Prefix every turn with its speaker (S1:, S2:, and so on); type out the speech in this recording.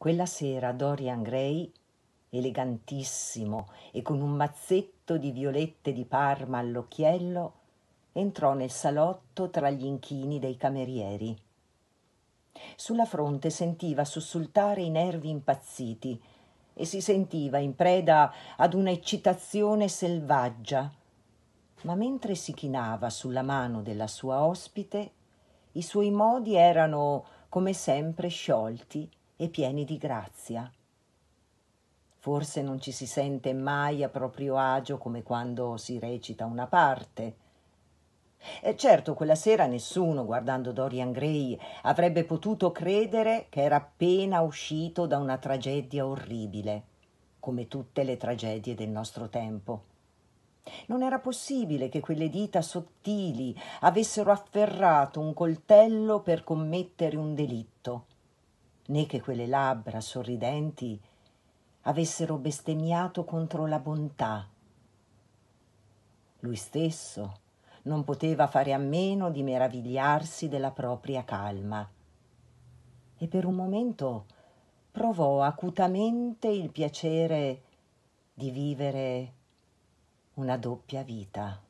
S1: Quella sera Dorian Gray, elegantissimo e con un mazzetto di violette di Parma all'occhiello, entrò nel salotto tra gli inchini dei camerieri. Sulla fronte sentiva sussultare i nervi impazziti e si sentiva in preda ad una eccitazione selvaggia. Ma mentre si chinava sulla mano della sua ospite, i suoi modi erano come sempre sciolti e pieni di grazia. Forse non ci si sente mai a proprio agio come quando si recita una parte. E eh, certo, quella sera nessuno, guardando Dorian Gray, avrebbe potuto credere che era appena uscito da una tragedia orribile, come tutte le tragedie del nostro tempo. Non era possibile che quelle dita sottili avessero afferrato un coltello per commettere un delitto né che quelle labbra sorridenti avessero bestemmiato contro la bontà. Lui stesso non poteva fare a meno di meravigliarsi della propria calma e per un momento provò acutamente il piacere di vivere una doppia vita.